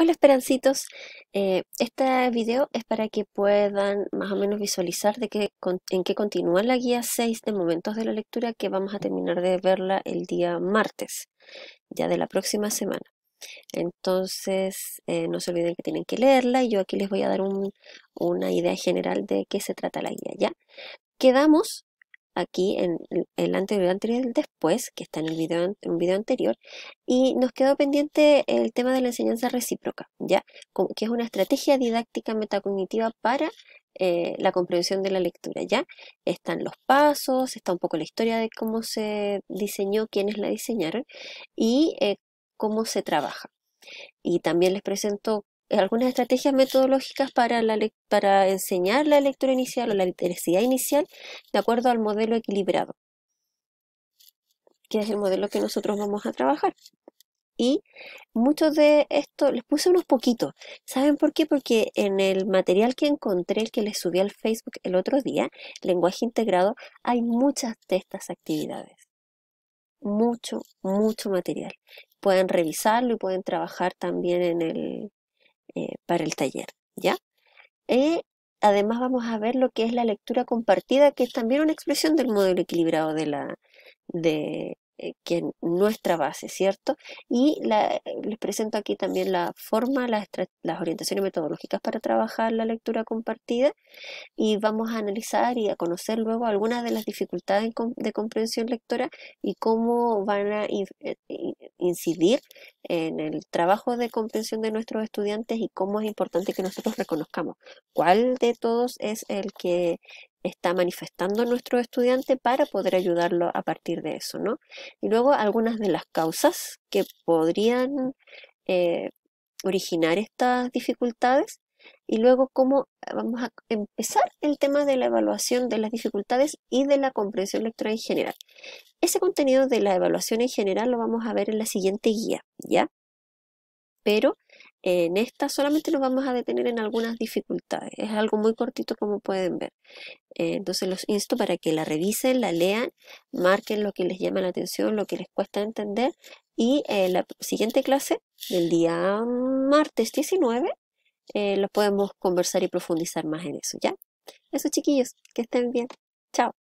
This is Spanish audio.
Hola esperancitos, eh, este video es para que puedan más o menos visualizar de qué, en qué continúa la guía 6 de momentos de la lectura que vamos a terminar de verla el día martes, ya de la próxima semana. Entonces eh, no se olviden que tienen que leerla y yo aquí les voy a dar una idea general de qué se trata la guía, ¿ya? Quedamos aquí en, el anterior, anterior el después, que está en el video, en un video anterior, y nos quedó pendiente el tema de la enseñanza recíproca, ¿ya? que es una estrategia didáctica metacognitiva para eh, la comprensión de la lectura, ¿ya? Están los pasos, está un poco la historia de cómo se diseñó, quiénes la diseñaron y eh, cómo se trabaja. Y también les presento algunas estrategias metodológicas para, enseñar la lectura inicial o la literacidad inicial de acuerdo al modelo equilibrado, que es el modelo que nosotros vamos a trabajar. Y muchos de esto, les puse unos poquitos. ¿Saben por qué? Porque en el material que encontré, el que les subí al Facebook el otro día, lenguaje integrado, hay muchas de estas actividades. Mucho, mucho material. Pueden revisarlo y pueden trabajar también en el, eh, para el taller, ¿ya? Eh, además vamos a ver lo que es la lectura compartida, que es también una expresión del modelo equilibrado de la, de, eh, nuestra base, ¿cierto? Y les presento aquí también la forma, las, orientaciones metodológicas para trabajar la lectura compartida y vamos a analizar y a conocer luego algunas de las dificultades de comprensión lectora y cómo van a incidir en el trabajo de comprensión de nuestros estudiantes y cómo es importante que nosotros reconozcamos cuál de todos es el que está manifestando nuestro estudiante para poder ayudarlo a partir de eso, ¿no? Y luego algunas de las causas que podrían eh, originar estas dificultades y luego cómo ah, vamos a empezar el tema de la evaluación de las dificultades y de la comprensión lectora en general. Ese contenido de la evaluación en general lo vamos a ver en la siguiente guía, ¿ya? Pero en esta solamente nos vamos a detener en algunas dificultades. Es algo muy cortito como pueden ver. Entonces los insto para que la revisen, la lean, marquen lo que les llama la atención, lo que les cuesta entender. Y en la siguiente clase del día martes 19 eh, los podemos conversar y profundizar más en eso, ¿ya? Eso chiquillos, que estén bien. Chao.